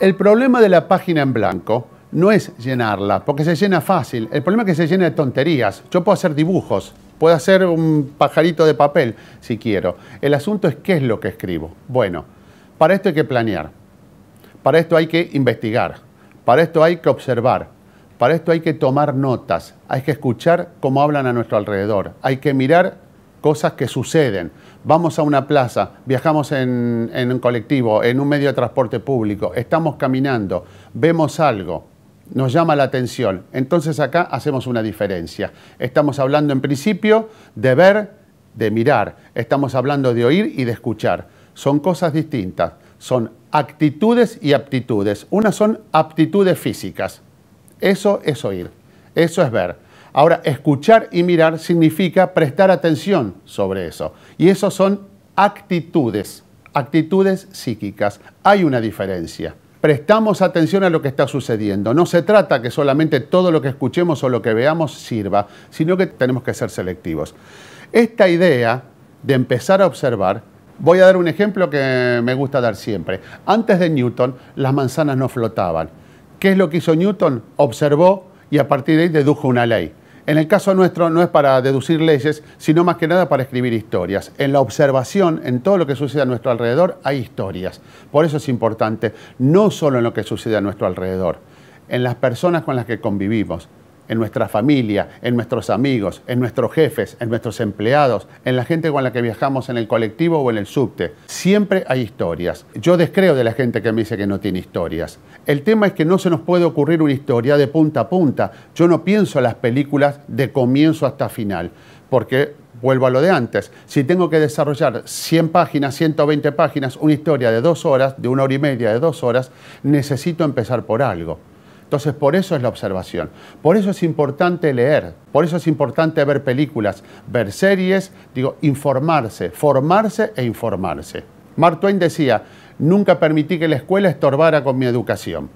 El problema de la página en blanco no es llenarla, porque se llena fácil. El problema es que se llena de tonterías. Yo puedo hacer dibujos, puedo hacer un pajarito de papel si quiero. El asunto es qué es lo que escribo. Bueno, para esto hay que planear, para esto hay que investigar, para esto hay que observar, para esto hay que tomar notas, hay que escuchar cómo hablan a nuestro alrededor, hay que mirar cosas que suceden vamos a una plaza, viajamos en, un colectivo, en un medio de transporte público, estamos caminando, vemos algo, nos llama la atención. Entonces acá hacemos una diferencia. Estamos hablando en principio de ver, de mirar. Estamos hablando de oír y de escuchar. Son cosas distintas. Son actitudes y aptitudes. Unas son aptitudes físicas. Eso es oír. Eso es ver. Ahora, escuchar y mirar significa prestar atención sobre eso. Y eso son actitudes, actitudes psíquicas. Hay una diferencia. Prestamos atención a lo que está sucediendo. No se trata que solamente todo lo que escuchemos o lo que veamos sirva, sino que tenemos que ser selectivos. Esta idea de empezar a observar, voy a dar un ejemplo que me gusta dar siempre. Antes de Newton, las manzanas no flotaban. ¿Qué es lo que hizo Newton? Observó y a partir de ahí dedujo una ley. En el caso nuestro no es para deducir leyes, sino más que nada para escribir historias. En la observación, en todo lo que sucede a nuestro alrededor, hay historias. Por eso es importante, no solo en lo que sucede a nuestro alrededor, en las personas con las que convivimos, en nuestra familia, en nuestros amigos, en nuestros jefes, en nuestros empleados, en la gente con la que viajamos en el colectivo o en el subte. Siempre hay historias. Yo descreo de la gente que me dice que no tiene historias. El tema es que no se nos puede ocurrir una historia de punta a punta. Yo no pienso las películas de comienzo hasta final, porque vuelvo a lo de antes. Si tengo que desarrollar 100 páginas, 120 páginas, una historia de dos horas, de una hora y media, de dos horas, necesito empezar por algo. Entonces, por eso es la observación. Por eso es importante leer, por eso es importante ver películas, ver series, digo, informarse, formarse e informarse. Mark Twain decía, nunca permití que la escuela estorbara con mi educación.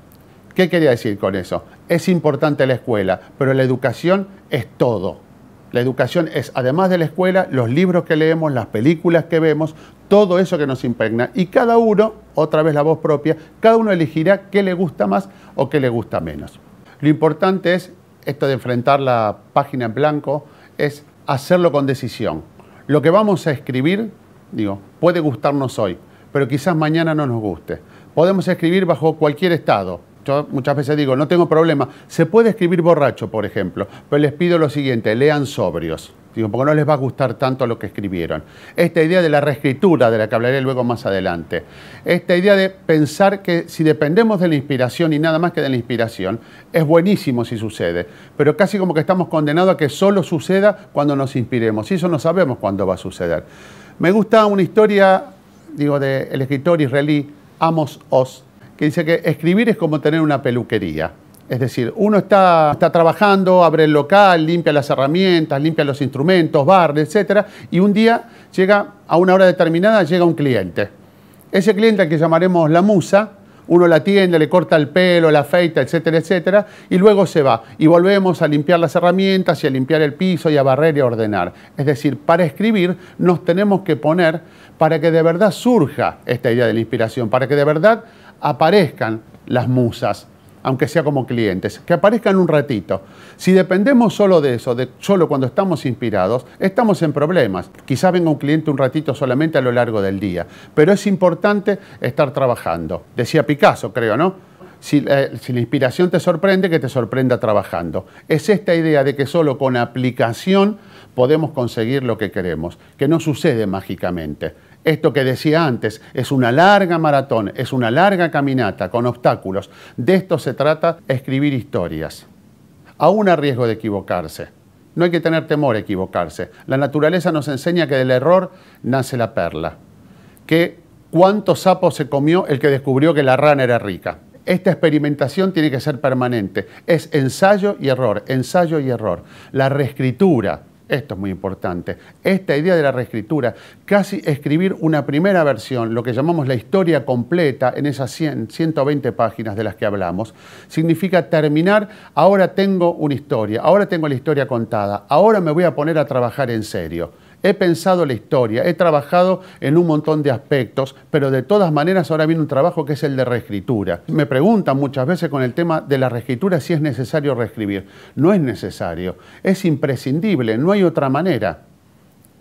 ¿Qué quería decir con eso? Es importante la escuela, pero la educación es todo. La educación es, además de la escuela, los libros que leemos, las películas que vemos, todo eso que nos impregna. Y cada uno, otra vez la voz propia, cada uno elegirá qué le gusta más o qué le gusta menos. Lo importante es, esto de enfrentar la página en blanco, es hacerlo con decisión. Lo que vamos a escribir, digo, puede gustarnos hoy, pero quizás mañana no nos guste. Podemos escribir bajo cualquier estado, muchas veces digo, no tengo problema. Se puede escribir borracho, por ejemplo, pero les pido lo siguiente, lean sobrios. Digo, porque no les va a gustar tanto lo que escribieron. Esta idea de la reescritura, de la que hablaré luego más adelante. Esta idea de pensar que si dependemos de la inspiración y nada más que de la inspiración, es buenísimo si sucede, pero casi como que estamos condenados a que solo suceda cuando nos inspiremos. Y eso no sabemos cuándo va a suceder. Me gusta una historia, digo, del escritor israelí Amos Os que dice que escribir es como tener una peluquería. Es decir, uno está, trabajando, abre el local, limpia las herramientas, limpia los instrumentos, barre, etc. Y un día llega, a una hora determinada, llega un cliente. Ese cliente que llamaremos la musa, uno la atiende, le corta el pelo, la afeita, etcétera, etcétera, y luego se va. Y volvemos a limpiar las herramientas y a limpiar el piso y a barrer y a ordenar. Es decir, para escribir nos tenemos que poner para que de verdad surja esta idea de la inspiración, para que de verdad aparezcan las musas, aunque sea como clientes, que aparezcan un ratito. Si dependemos solo de eso, de solo cuando estamos inspirados, estamos en problemas. Quizás venga un cliente un ratito solamente a lo largo del día, pero es importante estar trabajando. Decía Picasso, creo, ¿no? Si, eh, si, la inspiración te sorprende, que te sorprenda trabajando. Es esta idea de que solo con aplicación podemos conseguir lo que queremos, que no sucede mágicamente. Esto que decía antes, es una larga maratón, es una larga caminata con obstáculos. De esto se trata escribir historias, aún a riesgo de equivocarse. No hay que tener temor a equivocarse. La naturaleza nos enseña que del error nace la perla, que cuántos sapos se comió el que descubrió que la rana era rica. Esta experimentación tiene que ser permanente. Es ensayo y error, ensayo y error. La reescritura, esto es muy importante. Esta idea de la reescritura, casi escribir una primera versión, lo que llamamos la historia completa en esas 120 páginas de las que hablamos, significa terminar, ahora tengo una historia, ahora tengo la historia contada, ahora me voy a poner a trabajar en serio. He pensado la historia, he trabajado en un montón de aspectos, pero de todas maneras ahora viene un trabajo que es el de reescritura. Me preguntan muchas veces con el tema de la reescritura si es necesario reescribir. No es necesario, es imprescindible, no hay otra manera.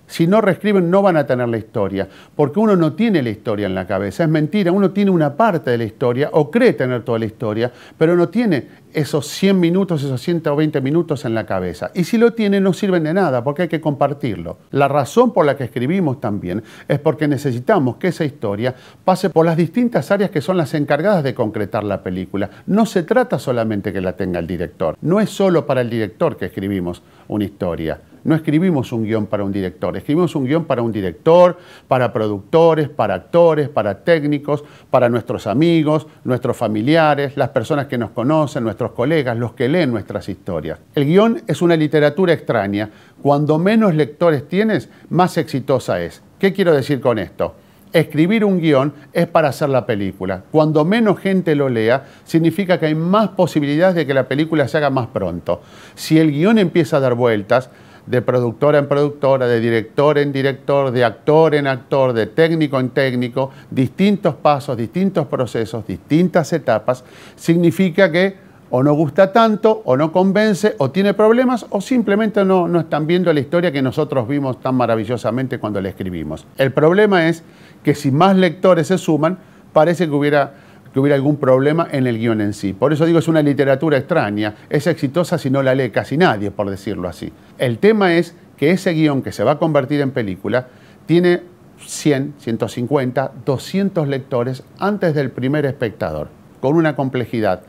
Si no reescriben, no van a tener la historia, porque uno no tiene la historia en la cabeza. Es mentira, uno tiene una parte de la historia o cree tener toda la historia, pero no tiene esos 100 minutos, esos 120 minutos en la cabeza. Y si lo tienen, no sirven de nada porque hay que compartirlo. La razón por la que escribimos también es porque necesitamos que esa historia pase por las distintas áreas que son las encargadas de concretar la película. No se trata solamente que la tenga el director. No es solo para el director que escribimos una historia. No escribimos un guión para un director, escribimos un guión para un director, para productores, para actores, para técnicos, para nuestros amigos, nuestros familiares, las personas que nos conocen, nuestros colegas, los que leen nuestras historias. El guión es una literatura extraña. Cuando menos lectores tienes, más exitosa es. ¿Qué quiero decir con esto? Escribir un guión es para hacer la película. Cuando menos gente lo lea, significa que hay más posibilidades de que la película se haga más pronto. Si el guión empieza a dar vueltas, de productora en productora, de director en director, de actor en actor, de técnico en técnico, distintos pasos, distintos procesos, distintas etapas, significa que o no gusta tanto, o no convence, o tiene problemas, o simplemente no, no están viendo la historia que nosotros vimos tan maravillosamente cuando la escribimos. El problema es que si más lectores se suman, parece que hubiera, que hubiera algún problema en el guión en sí. Por eso digo, es una literatura extraña, es exitosa si no la lee casi nadie, por decirlo así. El tema es que ese guión que se va a convertir en película tiene 100, 150, 200 lectores antes del primer espectador, con una complejidad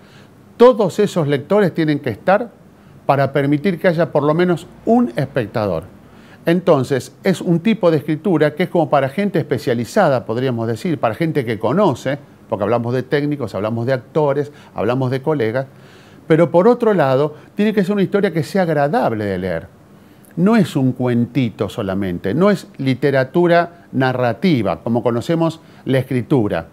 todos esos lectores tienen que estar para permitir que haya por lo menos un espectador. Entonces, es un tipo de escritura que es como para gente especializada, podríamos decir, para gente que conoce, porque hablamos de técnicos, hablamos de actores, hablamos de colegas, pero por otro lado, tiene que ser una historia que sea agradable de leer. No es un cuentito solamente, no es literatura narrativa, como conocemos la escritura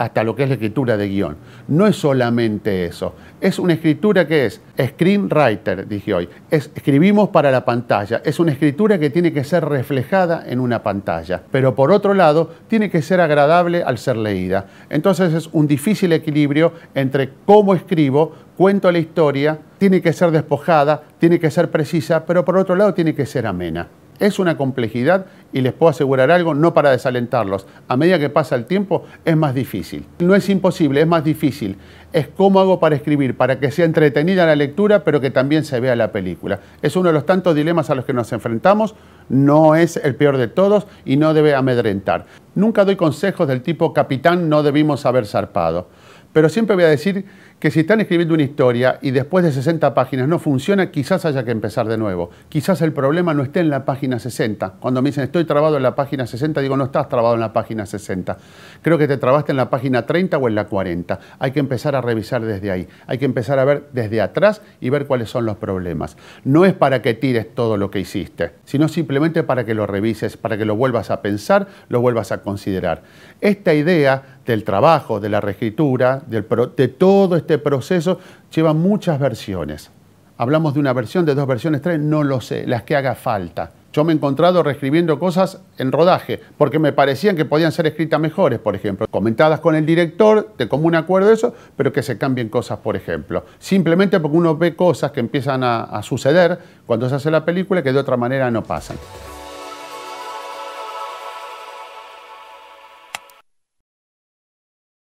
hasta lo que es la escritura de guión. No es solamente eso, es una escritura que es screenwriter, dije hoy, es, escribimos para la pantalla, es una escritura que tiene que ser reflejada en una pantalla, pero por otro lado tiene que ser agradable al ser leída. Entonces es un difícil equilibrio entre cómo escribo, cuento la historia, tiene que ser despojada, tiene que ser precisa, pero por otro lado tiene que ser amena. Es una complejidad y les puedo asegurar algo, no para desalentarlos. A medida que pasa el tiempo es más difícil. No es imposible, es más difícil. Es cómo hago para escribir, para que sea entretenida la lectura, pero que también se vea la película. Es uno de los tantos dilemas a los que nos enfrentamos. No es el peor de todos y no debe amedrentar. Nunca doy consejos del tipo capitán no debimos haber zarpado. Pero siempre voy a decir que si están escribiendo una historia y después de 60 páginas no funciona, quizás haya que empezar de nuevo. Quizás el problema no esté en la página 60. Cuando me dicen estoy trabado en la página 60, digo no estás trabado en la página 60. Creo que te trabaste en la página 30 o en la 40. Hay que empezar a revisar desde ahí. Hay que empezar a ver desde atrás y ver cuáles son los problemas. No es para que tires todo lo que hiciste, sino simplemente para que lo revises, para que lo vuelvas a pensar, lo vuelvas a considerar. Esta idea del trabajo, de la reescritura, del de todo este proceso, lleva muchas versiones. Hablamos de una versión, de dos versiones, tres, no lo sé, las que haga falta. Yo me he encontrado reescribiendo cosas en rodaje, porque me parecían que podían ser escritas mejores, por ejemplo, comentadas con el director, de común acuerdo eso, pero que se cambien cosas, por ejemplo. Simplemente porque uno ve cosas que empiezan a, a suceder cuando se hace la película que de otra manera no pasan.